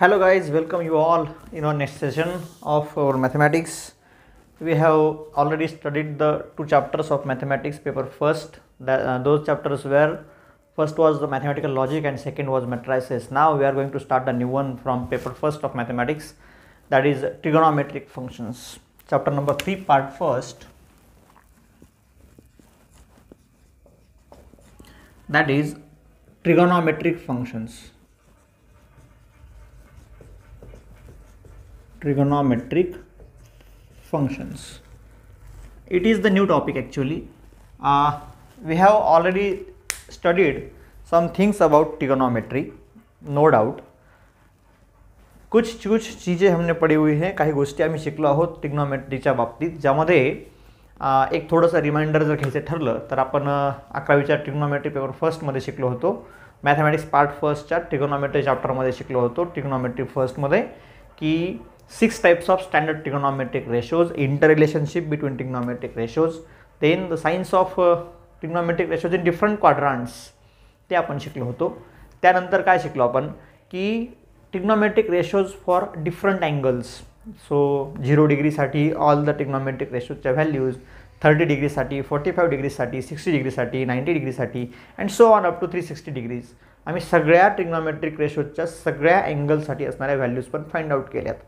hello guys welcome you all in our next session of our mathematics we have already studied the two chapters of mathematics paper first that uh, those chapters were first was the mathematical logic and second was matrices now we are going to start a new one from paper first of mathematics that is trigonometric functions chapter number 3 part first that is trigonometric functions trigonometric functions. It is the new topic actually. Uh, we have already studied some things about trigonometry, no doubt. कुछ कुछ चीज़ें हमने पढी हुई हैं काही गोष्टी आम्ही शिकलो आहोत ट्रिग्नॉमेट्रीच्या बाबतीत ज्यामध्ये एक थोडंसं रिमाइंडर जर घ्यायचं ठरलं तर आपण अकरावीच्या ट्रिग्नॉमेट्री पेपर फर्स्टमध्ये शिकलो होतो मॅथमॅटिक्स पार्ट फर्स्टच्या ट्रिग्नॉमेट्री चॅप्टरमध्ये शिकलो होतो ट्रिग्नॉमेट्री फर्स्टमध्ये की six types of standard trigonometric ratios interrelationship between trigonometric ratios, then the science of uh, trigonometric ratios in different quadrants ते आपण शिकलो होतो त्यानंतर काय शिकलो आपण की trigonometric ratios for different angles so zero डिग्रीसाठी ऑल द ट्रिग्नॉमेट्रिक रेशोजच्या व्हॅल्यूज थर्टी डिग्रीसाठी फोर्टी फाईव्ह डिग्रीसाठी सिक्स्टी डिग्रीसाठी नाईंटी डिग्रीसाठी and so on up to three sixty degrees आम्ही सगळ्या टिग्नॉमेट्रिक रेशोजच्या सगळ्या अँगलसाठी असणाऱ्या व्हॅल्यूज पण फाइंड आउट केल्यात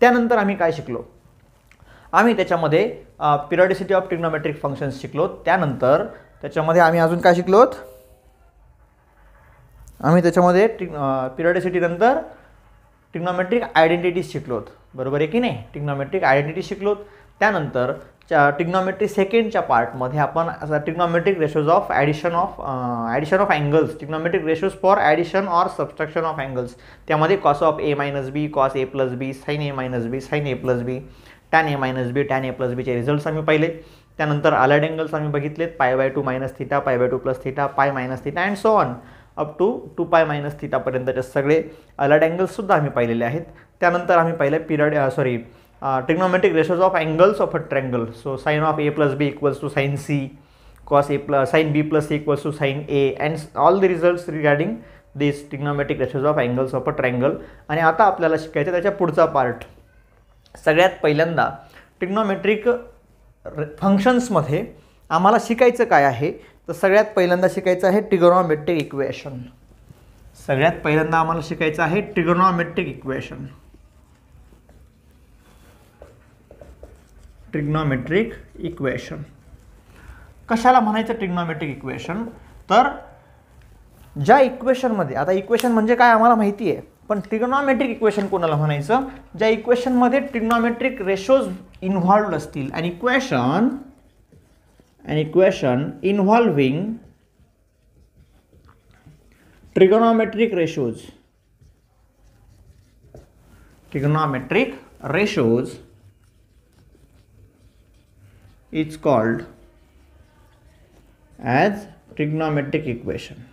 त्यानंतर आम्ही काय शिकलो आम्ही त्याच्यामध्ये पिरियडिसिटी ऑफ टिग्नोमेट्रिक फंक्शन्स शिकलो त्यानंतर त्याच्यामध्ये आम्ही अजून काय शिकलोत आम्ही त्याच्यामध्ये टिग पिरियडिसिटीनंतर टिग्नॉमेट्रिक आयडेंटिटीज शिकलोत बरोबर आहे की नाही टिग्नॉमेट्रिक आयडेंटिटी शिकलोत त्यानंतर च्या टिग्नॉमेट्री सेकंडच्या पार्टमध्ये आपण trigonometric ratios of addition of addition of angles trigonometric ratios for addition or subtraction of angles त्यामध्ये cos of A minus B cos A plus B sine A minus B sine A plus B tan A minus B tan A plus बीचे results आम्ही पाहिले त्यानंतर allied angles आम्ही बघितलेत pi by two minus theta pi by two plus theta pi minus theta and so on up to two pi minus थिटापर्यंतचे सगळे allied अँगल्ससुद्धा आम्ही पाहिलेले आहेत त्यानंतर आम्ही पाहिलं period sorry uh, trigonometric of of of a a so So, of of a plus b equals to sine c, cos a plus sine b plus c equals to sine a and all the results regarding this trigonometric ratios of angles of a triangle. आणि आता आपल्याला शिकायचं त्याच्या पुढचा part सगळ्यात पहिल्यांदा trigonometric फंक्शन्समध्ये आम्हाला शिकायचं काय आहे तर सगळ्यात पहिल्यांदा शिकायचं आहे ट्रिगोनॉमेट्रिक इक्वेशन सगळ्यात पहिल्यांदा आम्हाला शिकायचं आहे ट्रिगोनॉमेट्रिक इक्वेशन ट्रिग्नॉमेट्रिक इक्वेशन कशाला म्हणायचं ट्रिग्नॉमेट्रिक इक्वेशन तर ज्या इक्वेशनमध्ये आता इक्वेशन म्हणजे काय आम्हाला माहिती आहे पण ट्रिग्नॉमेट्रिक इक्वेशन कोणाला म्हणायचं ज्या इक्वेशनमध्ये ट्रिग्नॉमेट्रिक रेशोज इन्व्हॉल्वड असतील and equation and equation involving trigonometric ratios trigonometric ratios is called as trigonometric equation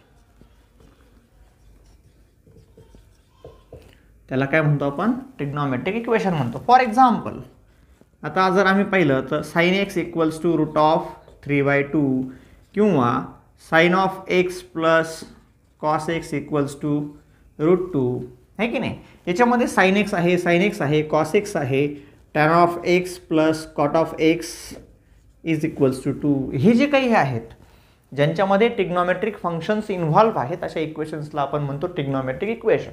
त्याला काय म्हणतो आपण ट्रिग्नॉमेट्रिक इक्वेशन म्हणतो फॉर एक्झाम्पल आता जर आम्ही पाहिलं तर sine x equals to root of three by two किंवा sine of x plus cos x equals to root two आहे की नाही याच्यामध्ये साईन एक्स आहे साईन एक्स आहे कॉस एक्स आहे tan of x plus cot of x is equals to two हे जे काही हे आहेत ज्यांच्यामध्ये टिग्नॉमेट्रिक फंक्शन्स इन्व्हॉल्व्ह आहेत अशा इक्वेशन्सला आपण म्हणतो टिग्नॉमेट्रिक इक्वेशन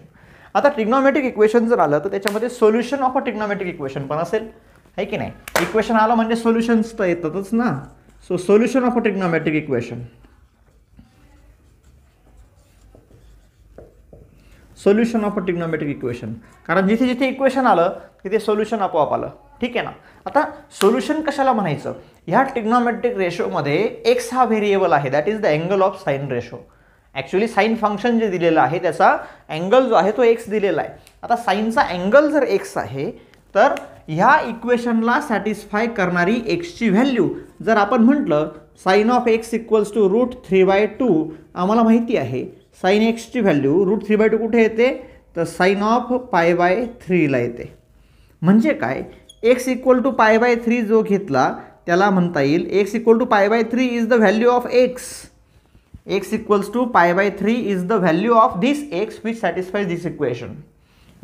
आता टिग्नॉमेट्रिक इक्वेशन जर आलं तर त्याच्यामध्ये solution of a trigonometric equation पण असेल आहे की नाही इक्वेशन आलं म्हणजे सोल्युशन्स तर येतातच ना so solution of a trigonometric equation solution of a trigonometric equation कारण जिथे जिथे इक्वेशन आलं तिथे सोल्युशन आपोआप आलं ठीक आहे ना आता सोल्युशन कशाला म्हणायचं ह्या टिग्नॉमेट्रिक रेशोमध्ये एक्स हा व्हेरिएबल आहे that is the angle of sine ratio actually sine function जे दिलेलं आहे त्याचा अँगल जो आहे तो एक्स दिलेला आहे आता साईनचा अँगल जर एक्स आहे तर ह्या इक्वेशनला सॅटिस्फाय करणारी एक्सची व्हॅल्यू जर आपण म्हटलं sine of x equals to root three by two आम्हाला माहिती आहे साईन एक्सची value root three by two कुठे येते तर साईन ऑफ पाय बाय थ्रीला येते म्हणजे काय x equal to pi by three जो घेतला त्याला म्हणता येईल x equal to pi by three is the value of x x equals to pi by three is the value of this x which satisfy this equation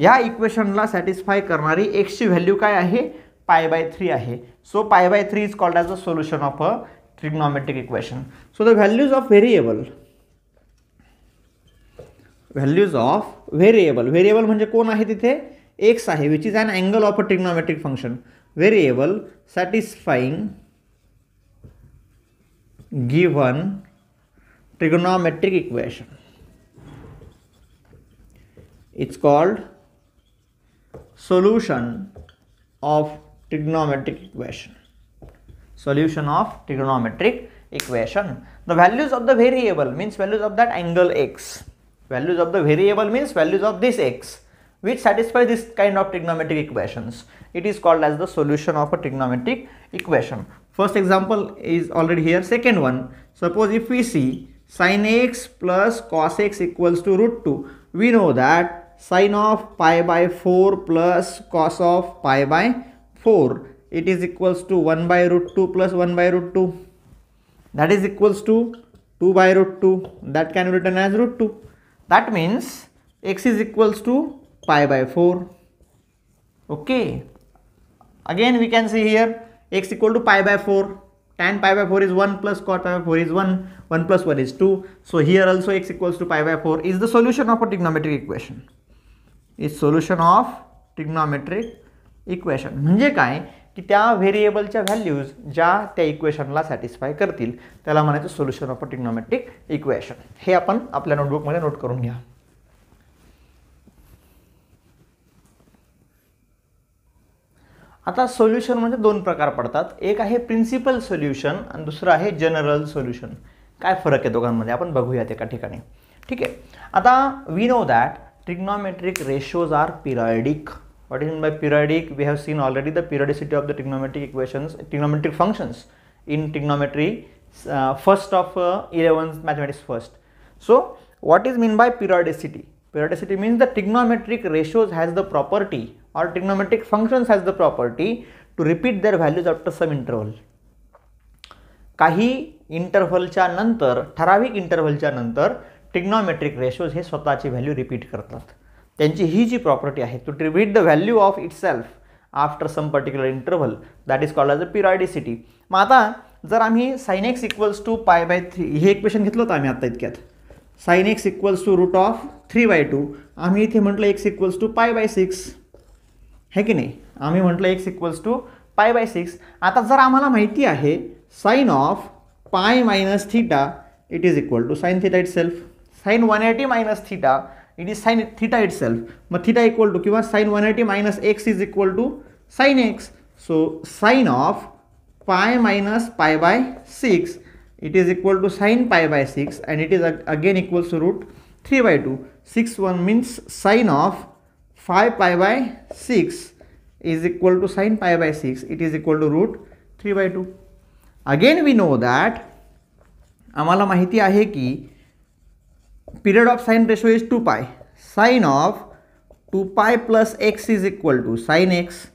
या इक्वेशनला satisfy करणारी एक्सची value काय आहे पाय बाय थ्री आहे so pi by three is called as a solution of a trigonometric equation so the values of variable values of variable variable म्हणजे कोण आहे तिथे x which is an angle of a trigonometric function variable satisfying given trigonometric equation it's called solution of trigonometric equation solution of trigonometric equation the values of the variable means values of that angle x values of the variable means values of this x which satisfy this kind of trigonometric equations. It is called as the solution of a trigonometric equation. First example is already here. Second one, suppose if we see sin x plus cos x equals to root 2, we know that sine of pi by 4 plus cos of pi by 4, it is equals to 1 by root 2 plus 1 by root 2. That is equals to 2 by root 2. That can be written as root 2. That means x is equals to pi by 4. Okay. Again we can see here x equal to pi by 4. Tan pi by 4 is 1 plus cot pi by 4 is 1. 1 plus 1 is 2. So here also x equals to pi by 4 is the solution of a trigonometric equation. Is solution of trigonometric equation, म्हणजे काय की त्या व्हेरिएबलच्या values ज्या त्या इक्वेशनला satisfy करतील त्याला म्हणायचं solution of a trigonometric equation हे आपण आपल्या नोटबुकमध्ये नोट करून घ्या आता सोल्युशन म्हणजे दोन प्रकार पडतात एक आहे प्रिन्सिपल सोल्युशन आणि दुसरं आहे जनरल सोल्युशन काय फरक आहे दोघांमध्ये आपण बघूयात एका ठिकाणी ठीक आहे आता we know that trigonometric ratios are periodic what is mean by periodic we have seen already the periodicity of the trigonometric equations trigonometric functions in trigonometry first of eleventh mathematics first so what is mean by periodicity Periodicity means the trigonometric ratios has the property or trigonometric functions has the property to repeat their values after some interval. काही इंटरव्हलच्या नंतर ठराविक इंटरव्हलच्या नंतर टिग्नॉमेट्रिक ratios हे स्वतःची value repeat करतात त्यांची ही जी प्रॉपर्टी आहे to repeat the value of itself after some particular interval that is called as a periodicity मग आता जर आम्ही sine x equals to pi by three हे इक्वेशन घेतलं होतं आम्ही आता इतक्यात sine x equals to root of three by two आम्ही इथे म्हटलं x equals to pi by six है की नाही आम्ही म्हटलं x equals to pi by six आता जर आम्हाला माहिती आहे sine of pi minus theta it is equal to sine theta itself sine one eighty minus theta it is sine theta itself मग थिटा इक्वल टू किंवा sine one eighty minus x is equal to sine x so sine of pi minus pi by six it is equal to sine pi by 6 and it is again equals to root 3 by 2. 6 1 means sine of 5 pi by 6 is equal to sine pi by 6. It is equal to root 3 by 2. Again we know that amala mahiti ahe ki period of sine ratio is 2 pi. Sine of 2 pi plus x is equal to sine x.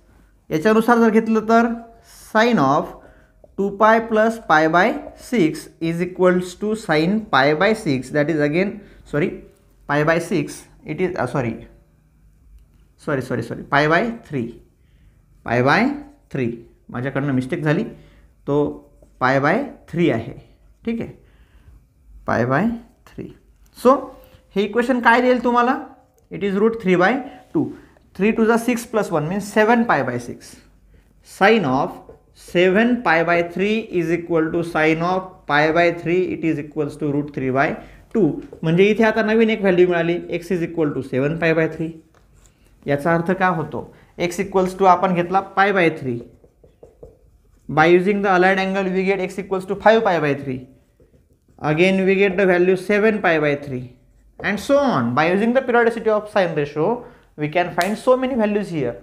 Echa anusar dar tar sine of two pi plus pi by six is equals to sine pi by six that is again sorry pi by six it is sorry sorry sorry sorry pi by three pi by three माझ्याकडनं mistake झाली तो pi by three आहे ठीक आहे pi by three so हे equation काय देईल तुम्हाला it is root three by two three two जा six plus one means seven pi by six sine of seven pi by three is equal to sine of pi by three it is equals to root three by two म्हणजे इथे आता नवीन एक value मिळाली x is equal to seven pi by three याचा अर्थ काय होतो एक्स इक्वल्स टू आपण घेतला pi by three by using the allied angle we get x equals to five pi by three again we get the value seven pi by three and so on by using the periodicity of sine ratio we can find so many values here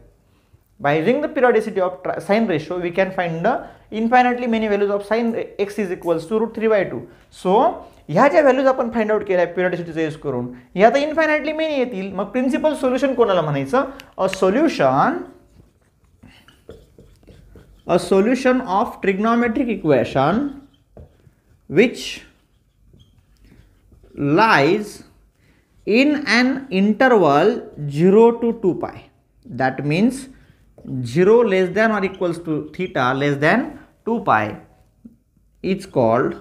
By using the periodicity of sine ratio, we can find the infinitely many values of sine x is equals to root 3 by 2. So, ह्या ज्या values आपण find out केल्या पिरियडिसिटीचा use करून ह्या तर infinitely many येतील मग principal solution कोणाला म्हणायचं a solution a solution of trigonometric equation which lies in an interval zero to two pi that means zero less than or equals to theta less than two pi is called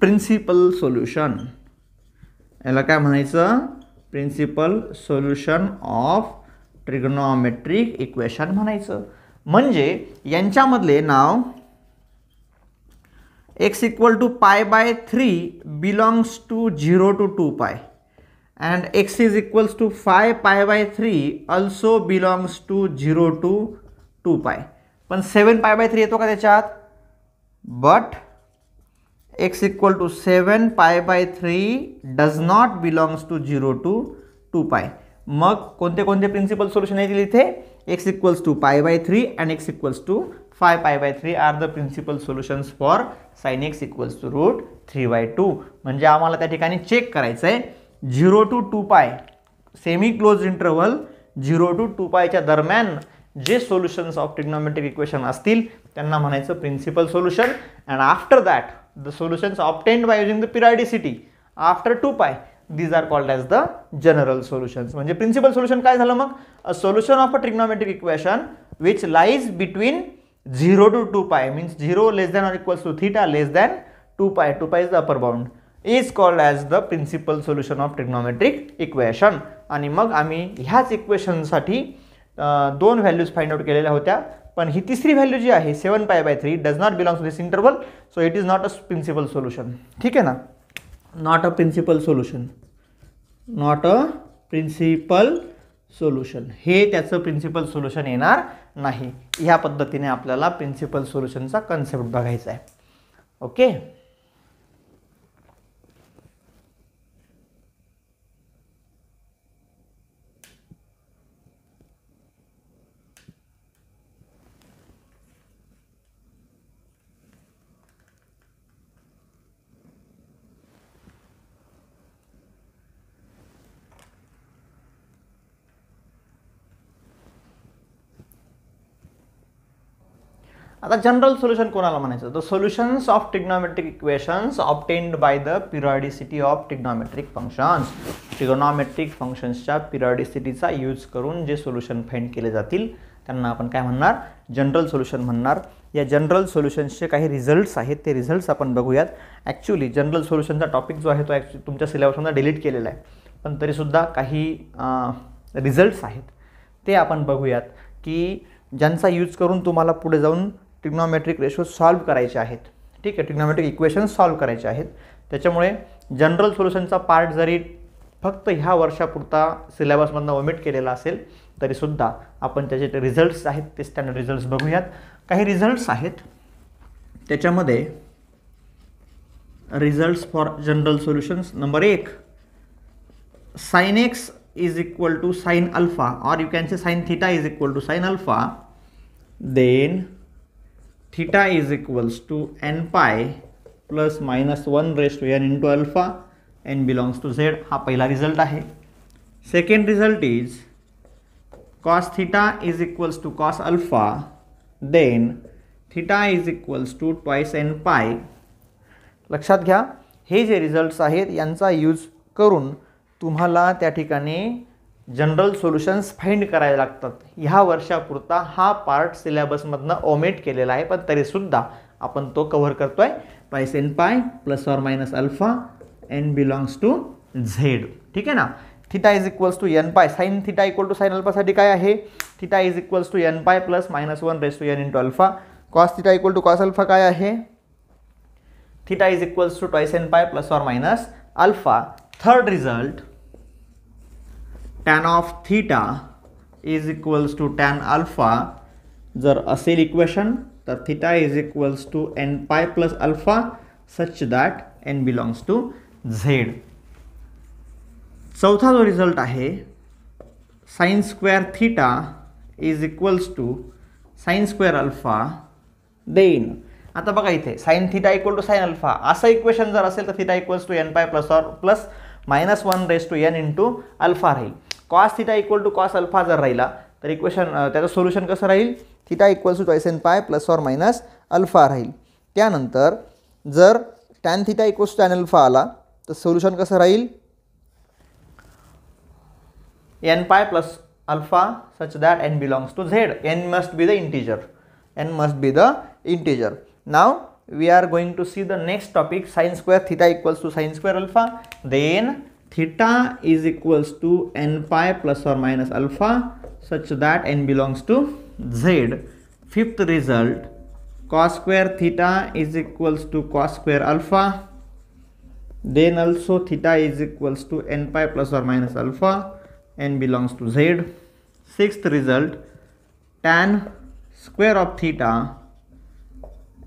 principal solution याला काय म्हणायचं principal solution of trigonometric equation म्हणायचं म्हणजे यांच्यामधले नाव x equal to pi by three belongs to zero to two pi and x is equals to 5 pi by 3 also belongs to 0 to 2 pi पण सेवन pi by three येतो का त्याच्यात but x equal to seven pi by three does not belongs to zero to two pi मग कोणते कोणते principal solution येतील इथे x equals to pi by three and x equals to five pi by three are the principal solutions for sine x equals to root three by two म्हणजे आम्हाला त्या ठिकाणी check करायचं आहे zero to two pi semi close interval zero to to पायच्या दरम्यान जे solutions of trigonometric equation असतील त्यांना म्हणायचं principal solution and after that the solutions obtained by using the periodicity after two pi these are called as the general solutions म्हणजे principal solution काय झालं मग a solution of a trigonometric equation which lies between zero to two pi means zero less than or equals to theta less than two pi two pi is the upper bound is called as the principal solution of trigonometric equation आणि मग आम्ही ह्याच इक्वेशनसाठी दोन values find out केलेल्या होत्या पण ही तिसरी value जी आहे seven pi by three does not to this interval so it is not a principal solution ठीक आहे ना not a principal solution not a principal solution हे त्याचं प्रिन्सिपल सोल्युशन येणार नाही ह्या पद्धतीने आपल्याला प्रिन्सिपल सोल्युशनचा कन्सेप्ट बघायचा आहे ओके आता जनरल सोल्युशन कोणाला म्हणायचं तर solutions of trigonometric equations obtained by the periodicity of trigonometric functions trigonometric फंक्शन्सच्या पिरॉडिसिटीचा यूज करून जे सोल्युशन फाईंड केले जातील त्यांना आपण काय म्हणणार जनरल सोल्युशन म्हणणार या जनरल सोल्युशन्सचे काही रिझल्ट्स आहेत ते रिझल्ट्स आपण बघूयात ॲक्च्युली जनरल सोल्युशनचा टॉपिक जो आहे तो ॲक्च्युली तुमच्या सिलेबसमध्ये डिलीट केलेला आहे पण तरीसुद्धा काही रिझल्ट्स आहेत ते आपण बघूयात की ज्यांचा यूज करून तुम्हाला पुढे जाऊन ट्रिग्नॉमेट्रिक रेशो सॉल्व करायचे आहेत ठीक आहे ट्रिग्नॉमेट्रिक इक्वेशन सॉल्व्ह करायचे आहेत त्याच्यामुळे जनरल सोल्युशनचा पार्ट जरी फक्त ह्या वर्षापुरता सिलेबसमधनं ओमिट केलेला असेल तरीसुद्धा आपण त्याचे जे रिझल्ट्स आहेत ते स्टँडर्ड रिझल्ट्स बघूयात काही रिझल्ट्स आहेत त्याच्यामध्ये results for general solutions number एक sine x is equal to sine alpha or you can say sine theta is equal to sine alpha then theta is equals to n pi plus minus one raised n to alpha n belongs to Z हा पहिला result आहे second result is cos theta is equals to cos alpha then theta is equals to twice n pi लक्षात घ्या हे जे results आहेत यांचा use करून तुम्हाला त्या ठिकाणी जनरल सोल्युशन्स फाईंड करायला लागतात ह्या वर्षापुरता हा पार्ट सिलेबसमधनं ओमेट केलेला आहे पण तरीसुद्धा आपण तो कव्हर करतो आहे पाय सेन pi plus or minus alpha n belongs to Z ठीक आहे ना theta is equals to n pi sine theta equal to sine अल्फासाठी काय आहे theta is equals to n pi plus minus one raise to n into alpha cos theta equal to cos alpha काय आहे theta is equals to twice n pi plus or minus alpha third result tan of theta is equals to टैन alpha जर असेल equation तर theta is equals to n pi plus alpha such that n belongs to Z चौथा जो result आहे sine square theta is equals to sine square alpha देईन आता बघा इथे sine theta equal to sine alpha असं equation जर असेल तर theta equals to n pi plus or plus minus one raise to n into alpha राहील cos theta equal to cos alpha जर राहिला तर इक्वेशन त्याचं सोल्युशन कसं राहील theta equal to twice n pi plus or minus alpha राहील त्यानंतर जर tan theta equals to tan alpha आला तर सोल्युशन कसं राहील n pi plus alpha such that n belongs to Z n must be the integer n must be the integer now we are going to see the next topic sine square theta equals to sine square alpha then theta is equals to n pi plus or minus alpha such that n belongs to z. Fifth result cos square theta is equals to cos square alpha then also theta is equals to n pi plus or minus alpha n belongs to z. Sixth result tan square of theta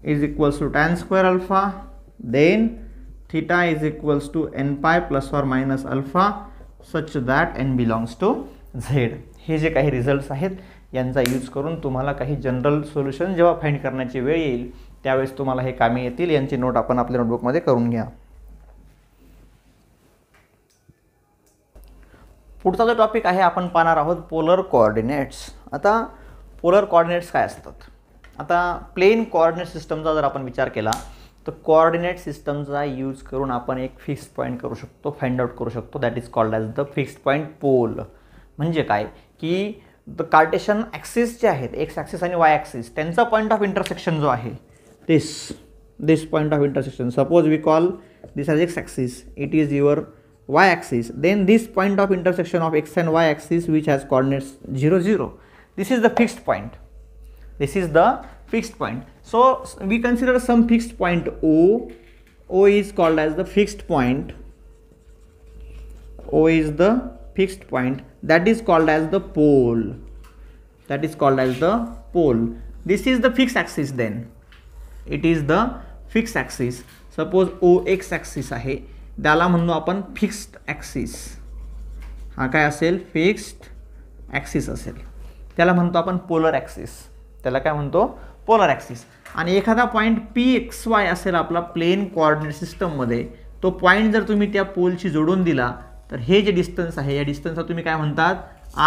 is equals to tan square alpha then theta is equals to n pi plus or minus alpha such that n belongs to z हे जे काही results आहेत यांचा use करून तुम्हाला काही general solution जेव्हा find करण्याची वेळ येईल त्यावेळेस तुम्हाला हे कामे येतील यांची नोट आपण आपल्या नोटबुकमध्ये करून घ्या पुढचा जो टॉपिक आहे आपण पाहणार आहोत पोलर कॉर्डिनेट्स आता पोलर कॉर्डिनेट्स काय असतात आता प्लेन कॉर्डिनेट सिस्टमचा जर आपण विचार केला तर कॉर्डिनेट सिस्टमचा यूज करून आपण एक फिक्स्ड पॉईंट करू शकतो फाइंड आउट करू शकतो that is called as the fixed point pole म्हणजे काय की द कार्टेशन ॲक्सिस जे आहेत एक्स ॲक्सिस आणि वाय ॲक्सिस त्यांचा पॉईंट ऑफ इंटरसेक्शन जो आहे this this point of intersection suppose we call this as x axis it is your y axis then this point of intersection of x and y axis which has coordinates zero zero this is the fixed point this is the fixed point So we consider some fixed point O. O is called as the fixed point. O is the fixed point that is called as the pole. That is called as the pole. This is the fixed axis then. It is the fixed axis. suppose O X axis आहे त्याला म्हणू आपण fixed axis, हा काय असेल fixed axis असेल त्याला म्हणतो आपण polar axis, त्याला काय म्हणतो polar axis. आणि एखादा पॉईंट पी एक्स वाय असेल आपला प्लेन कॉर्डिनेट सिस्टममध्ये तो पॉईंट जर तुम्ही त्या पोलशी जोडून दिला तर हे जे डिस्टन्स आहे या डिस्टन्सला तुम्ही काय म्हणतात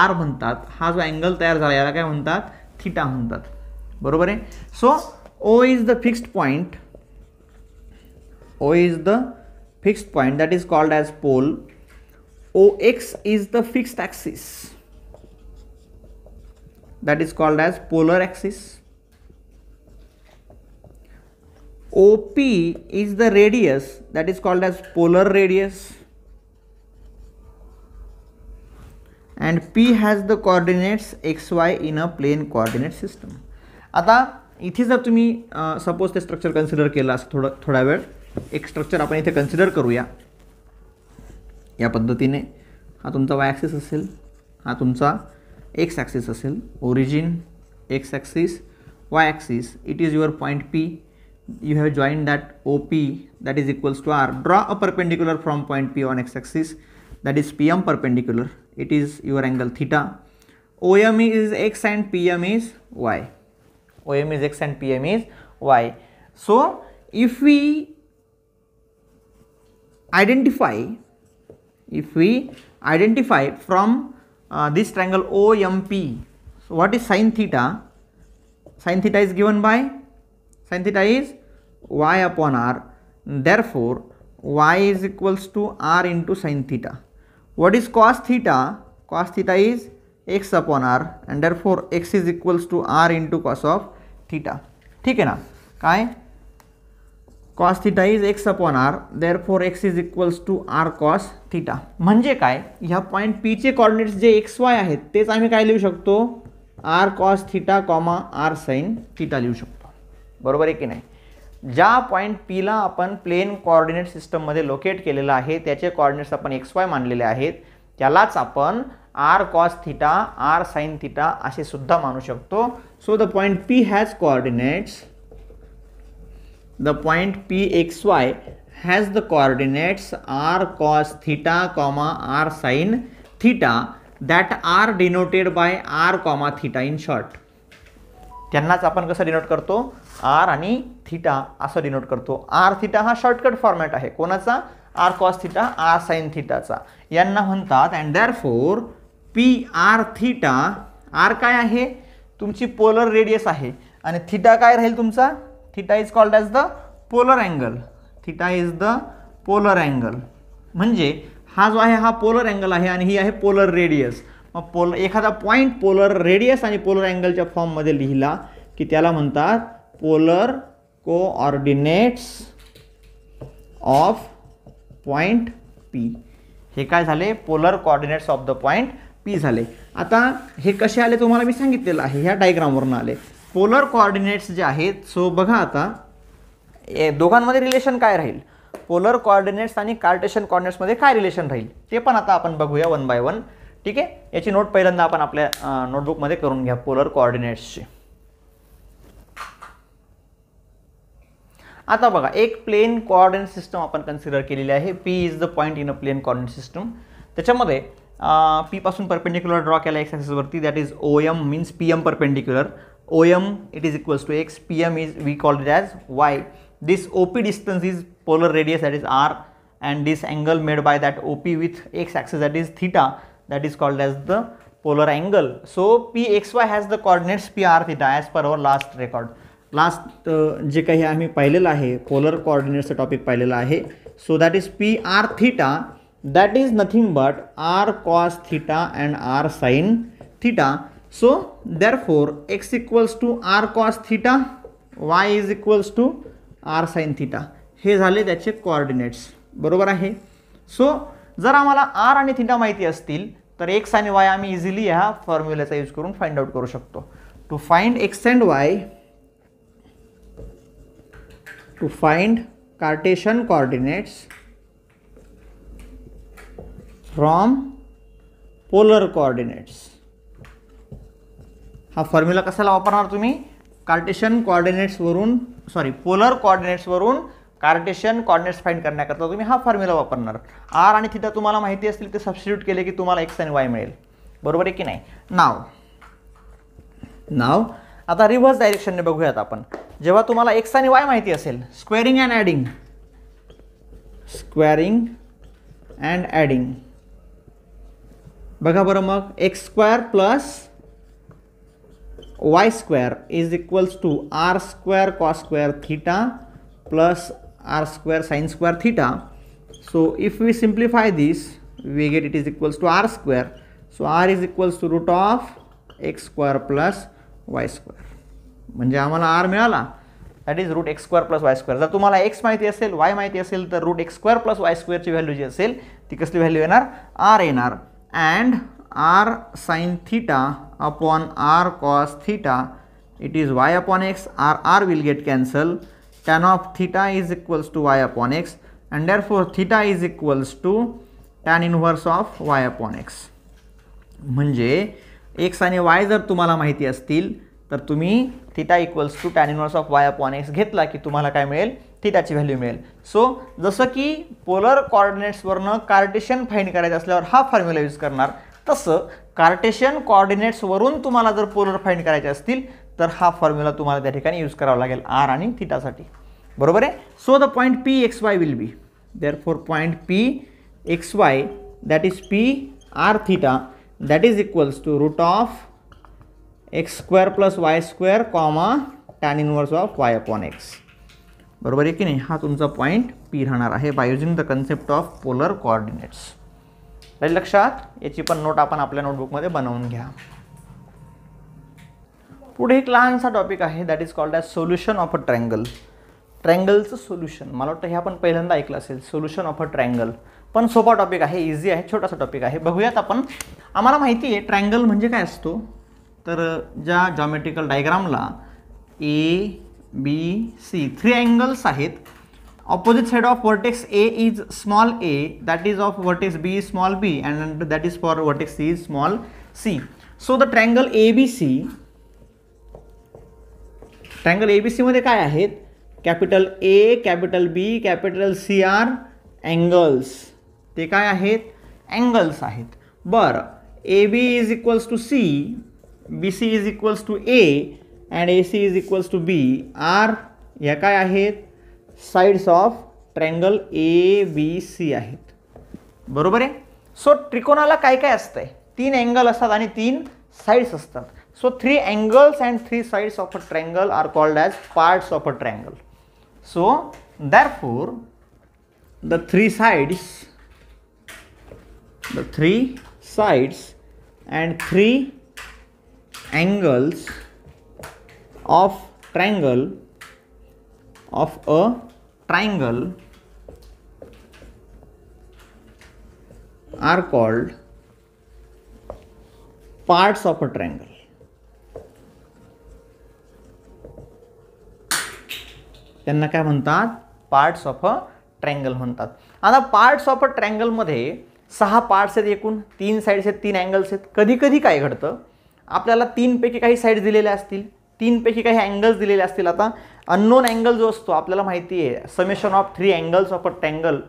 आर म्हणतात हा जो अँगल तयार झाला याला काय म्हणतात थिटा म्हणतात बरोबर आहे so O is the fixed point O is the fixed point that is called as pole O x is the fixed axis that is called as polar axis OP is the radius that is called as polar radius and P has the coordinates xy in a plane coordinate system आता इथे जर तुम्ही suppose ते structure consider केलं असं थोडं थोडा वेळ एक स्ट्रक्चर आपण इथे कन्सिडर करूया या पद्धतीने हा तुमचा वाय ॲक्सिस असेल हा तुमचा एक्स ॲक्सिस असेल origin x axis y axis it is your point P you have joined that OP that is equals to R. Draw a perpendicular from point P on x-axis that is PM perpendicular. It is your angle theta. OM is x and PM is y. OM is x and PM is y. So, if we identify, if we identify from uh, this triangle OMP, so what is sine theta? Sine theta is given by sin theta is y upon r therefore y is equals to r into sin theta what is cos theta cos theta is x upon r and therefore x is equals to r into cos of theta theek hai na kai cos theta is x upon r therefore x is equals to r cos theta theta kai ya point p che coordinates je x y आहेत तेच आम्ही काय लिहू शकतो r cos theta comma r sine theta लिहू शकतो बरोबर आहे की नाही ज्या पॉईंट पीला आपण प्लेन कॉर्डिनेट सिस्टममध्ये लोकेट केलेलं आहे त्याचे कॉर्डिनेट्स आपण एक्स वाय मानलेले आहेत त्यालाच आपण r cos theta r sine theta असे सुद्धा मानू शकतो so the point P has coordinates the point P x y has the coordinates r cos theta comma r sine theta that are denoted by r comma theta in short त्यांनाच आपण कसं denote करतो R आणि theta असं denote करतो r theta हा shortcut format आहे कोणाचा r cos theta r sine थिटाचा यांना म्हणतात and therefore P r theta r काय आहे तुमची पोलर रेडियस आहे आणि थिटा काय राहील तुमचा theta is called as the polar angle theta is the polar angle म्हणजे हा जो आहे हा पोलर अँगल आहे आणि ही आहे पोलर रेडियस मग पोल एखादा पॉईंट पोलर रेडियस आणि पोलर अँगलच्या फॉर्ममध्ये लिहिला की त्याला म्हणतात polar coordinates of point P हे काय झाले polar coordinates of the point P झाले आता हे कसे आले तुम्हाला मी सांगितलेलं आहे ह्या डायग्रामवरून आले पोलर कोऑर्डिनेट्स जे आहेत सो बघा आता दोघांमध्ये रिलेशन काय राहील पोलर कॉर्डिनेट्स आणि कार्टेशन कॉर्डिनेट्समध्ये काय रिलेशन राहील ते पण आता आपण बघूया वन बाय वन ठीक आहे याची नोट पहिल्यांदा आपण आपल्या नोटबुकमध्ये करून घ्या पोलर कॉर्डिनेट्सची आता बघा एक प्लेन कॉर्डिनेट सिस्टम आपण कन्सिडर केलेली आहे P is the point in a plane coordinate system त्याच्यामध्ये पीपासून परपेंडिक्युलर ड्रॉ केला एक्स ॲक्सेसवरती that is O M means P M perpendicular O M it is equals to x P M is we call it as y this O P distance is polar radius that is r and this angle made by that O P with x access that is theta that is called as the polar angle so P x y has the coordinates P r theta as per our last record last जे काही आम्ही पाहिलेलं आहे polar कॉर्डिनेट्सचं topic पाहिलेलं आहे so that is P r theta that is nothing but r cos theta and r sine theta so therefore x equals to r cos theta y is equals to r sine theta हे झाले त्याचे coordinates बरोबर आहे so जर आम्हाला R आणि theta माहिती असतील तर एक्स आणि वाय आम्ही इझिली ह्या फॉर्म्युल्याचा यूज करून फाइंड आउट करू शकतो to find x and y to find Cartesian coordinates from polar coordinates. हा फॉर्म्युला कशाला वापरणार तुम्ही कार्टेशियन कॉर्डिनेट्सवरून सॉरी पोलर कॉर्डिनेट्सवरून कार्टेशियन कॉर्डिनेट्स फाईंड करण्याकरता तुम्ही हा फॉर्म्युला वापरणार आर आणि थिटा तुम्हाला माहिती असतील ते सबस्टिट्यूट केले की तुम्हाला एक्स आणि वाय मिळेल बरोबर आहे की नाही नाव नाव आता रिव्हर्स डायरेक्शनने बघूयात आपण जेव्हा तुम्हाला एक्स आणि वाय माहिती असेल squaring and adding squaring and adding बघा बरं मग x square plus y square is equals to r square cos square theta plus r square sine square theta so if we simplify this we get it is equals to r square so r is equals to root of x square plus y square म्हणजे आम्हाला r मिळाला that is root x square plus y square जर तुम्हाला x माहिती असेल y माहिती असेल तर root x square plus y स्क्वेअरची व्हॅल्यू जी असेल ती कसली व्हॅल्यू येणार आर येणार and r sine theta upon r cos theta it is y upon x r r will get cancel tan of theta is equals to y upon x and therefore theta is equals to tan inverse of y upon x म्हणजे x आणि y जर तुम्हाला माहिती असतील तर तुम्ही theta equals to tan inverse of y upon x घेतला की तुम्हाला काय मिळेल थिटाची व्हॅल्यू मिळेल सो जसं की पोलर कॉर्डिनेट्सवरनं कार्टेशियन फाईंड करायचं असल्यावर हा फॉर्म्युला यूज करणार तसं कार्टेशियन कॉर्डिनेट्सवरून तुम्हाला जर पोलर फाईंड करायचे असतील तर हा फॉर्म्युला तुम्हाला त्या ठिकाणी यूज करावा लागेल आर आणि थिटासाठी बरोबर आहे so the point P x y will be therefore point P x y that is P r theta that is equals to root of x square plus y square comma tan inverse of y upon x बरोबर आहे की नाही हा तुमचा point P राहणार आहे by using the concept of polar coordinates तरी लक्षात याची पण नोट आपण आपल्या नोटबुकमध्ये बनवून घ्या पुढे एक लहानसा टॉपिक आहे that is called as solution of a triangle ट्रँगलचं सोल्युशन मला वाटतं हे आपण पहिल्यांदा ऐकलं असेल सोल्युशन ऑफ अ ट्रँगल पण सोपा टॉपिक आहे इझी आहे छोटासा टॉपिक आहे बघूयात आपण आम्हाला माहिती आहे ट्रँगल म्हणजे काय असतो तर ज्या जॉमेट्रिकल डायग्रामला A B C three angles आहेत opposite side of vertex A is small a that is of vertex B is small b and that is for vertex C is small c so the triangle A B C triangle A B सीमध्ये काय आहेत capital A capital B capital C are angles ते काय आहेत angles आहेत बरं A B is equals to C B C is equals to A and A C is equals to B are ह्या काय आहेत sides of triangle A B C आहेत बरोबर आहे सो त्रिकोणाला काय काय असतं आहे तीन अँगल असतात आणि तीन साईड्स असतात so three angles and three sides of a triangle are called as parts of a triangle so therefore the three sides the three sides and three angles of triangle of a triangle are called parts of a triangle. त्यांना काय म्हणतात parts of a triangle म्हणतात आता parts of अ ट्रँगलमध्ये सहा parts आहेत एकूण तीन sides आहेत तीन अँगल्स आहेत कधी कधी काय घडतं आपल्याला तीनपैकी काही साईड दिलेल्या असतील तीनपैकी काही अँगल्स दिलेले असतील आता अननोन अँगल जो असतो आपल्याला माहिती आहे summation of three angles of a triangle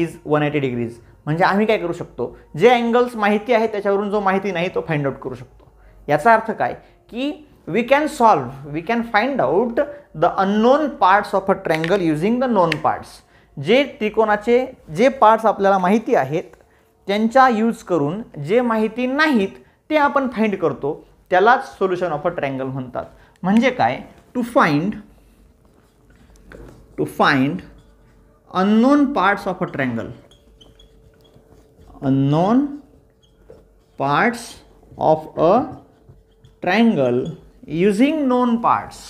is one eighty degrees म्हणजे आम्ही काय करू शकतो जे अँगल्स माहिती आहे त्याच्यावरून जो माहिती नाही तो फाइंड आउट करू शकतो याचा अर्थ काय की we can solve we can find out the unknown parts of a triangle using the known parts जे त्रिकोणाचे जे पार्ट्स आपल्याला माहिती आहेत त्यांचा यूज करून जे माहिती नाहीत ते आपण फाइंड करतो त्यालाच सोल्युशन ऑफ अ ट्रँगल म्हणतात म्हणजे काय to find to find unknown parts of a triangle unknown parts of a triangle using known parts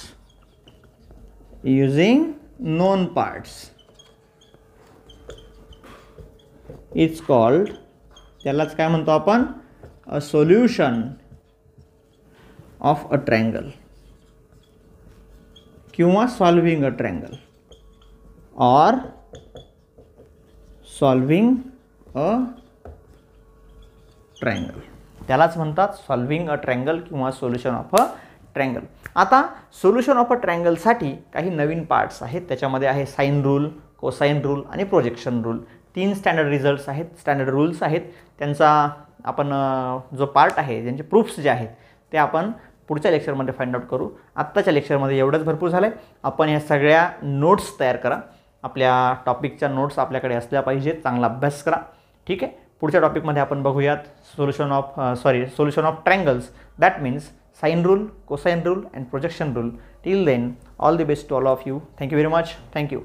using known parts it's called त्यालाच काय म्हणतो आपण a solution of a triangle किंवा solving a triangle or solving a triangle त्यालाच म्हणतात solving a triangle किंवा solution of a triangle आता solution of a ट्रँगलसाठी काही नवीन पार्ट्स आहेत त्याच्यामध्ये आहे साईन रूल कोसाईन रूल आणि प्रोजेक्शन रूल तीन स्टँडर्ड रिझल्ट्स आहेत स्टँडर्ड रूल्स आहेत त्यांचा आपण जो पार्ट आहे ज्यांचे प्रूफ्स जे आहेत ते आपण पुढच्या लेक्चरमध्ये फाइंड आउट करू आत्ताच्या लेक्चरमध्ये एवढंच भरपूर झालं आहे आपण या सगळ्या नोट्स तयार करा आपल्या टॉपिकच्या नोट्स आपल्याकडे असल्या पाहिजेत चांगला अभ्यास करा ठीक आहे पुढच्या टॉपिकमध्ये आपण बघूयात solution of sorry solution of triangles that means sine rule cosine rule and projection rule till then all the best to all of you thank you very much thank you